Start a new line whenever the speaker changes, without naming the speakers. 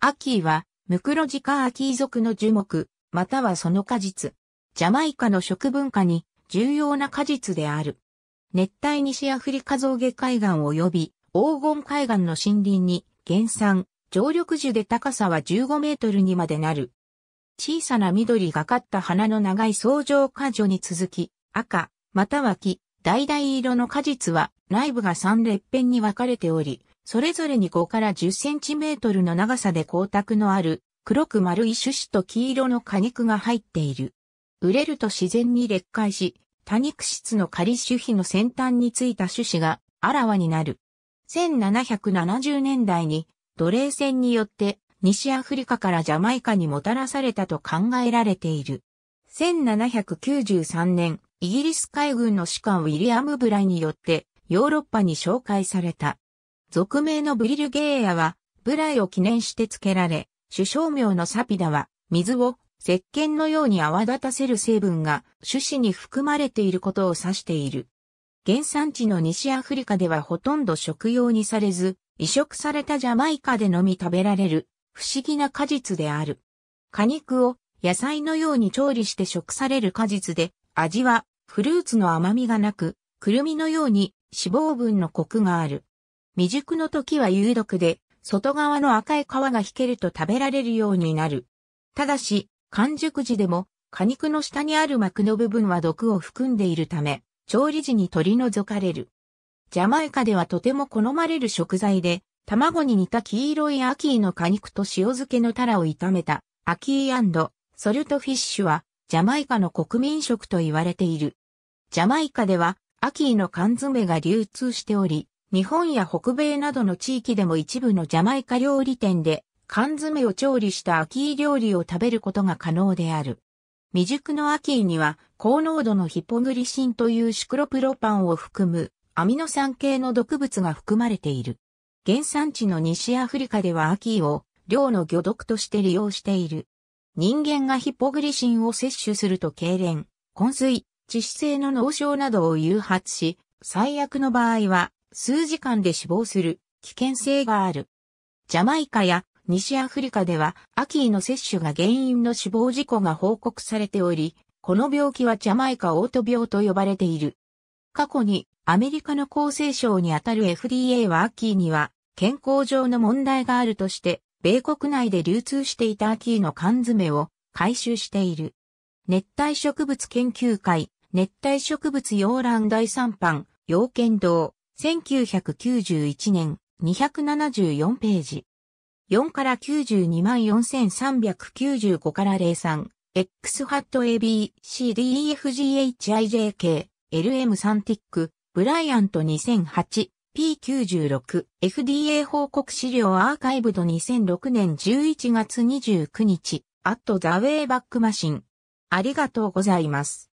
アキーは、ムクロジカアキー族の樹木、またはその果実。ジャマイカの食文化に重要な果実である。熱帯西アフリカ造下海岸及び黄金海岸の森林に原産、常緑樹で高さは15メートルにまでなる。小さな緑がかった花の長い草状果樹に続き、赤、または木、橙色の果実は内部が三列辺に分かれており、それぞれに5から10センチメートルの長さで光沢のある、黒く丸い種子と黄色の果肉が入っている。売れると自然に劣化し、多肉質の仮種皮の先端についた種子があらわになる。1770年代に奴隷船によって西アフリカからジャマイカにもたらされたと考えられている。1793年、イギリス海軍の士官ウィリアム・ブライによってヨーロッパに紹介された。俗名のブリルゲーヤは、ブライを記念して付けられ、首相名のサピダは、水を石鹸のように泡立たせる成分が種子に含まれていることを指している。原産地の西アフリカではほとんど食用にされず、移植されたジャマイカでのみ食べられる不思議な果実である。果肉を野菜のように調理して食される果実で、味はフルーツの甘みがなく、くるみのように脂肪分のコクがある。未熟の時は有毒で、外側の赤い皮が引けると食べられるようになる。ただし、完熟時でも、果肉の下にある膜の部分は毒を含んでいるため、調理時に取り除かれる。ジャマイカではとても好まれる食材で、卵に似た黄色いアキーの果肉と塩漬けのタラを炒めたアキーソルトフィッシュはジャマイカの国民食と言われている。ジャマイカではアキーの缶詰が流通しており、日本や北米などの地域でも一部のジャマイカ料理店で缶詰を調理したアキー料理を食べることが可能である。未熟のアキーには高濃度のヒポグリシンというシクロプロパンを含むアミノ酸系の毒物が含まれている。原産地の西アフリカではアキーを量の魚毒として利用している。人間がヒポグリシンを摂取すると痙攣、昏睡、致死性の脳症などを誘発し、最悪の場合は数時間で死亡する危険性がある。ジャマイカや西アフリカではアキーの摂取が原因の死亡事故が報告されており、この病気はジャマイカオート病と呼ばれている。過去にアメリカの厚生省にあたる FDA はアキーには健康上の問題があるとして、米国内で流通していたアキーの缶詰を回収している。熱帯植物研究会、熱帯植物洋卵第3版、養剣堂、1991年274ページ。4から924,395から03、X ハット AB、CDEFGHIJK、LM3 ティック、ブライアント2008、P96、FDA 報告資料アーカイブド2006年11月29日、アットザウェイバックマシン。ありがとうございます。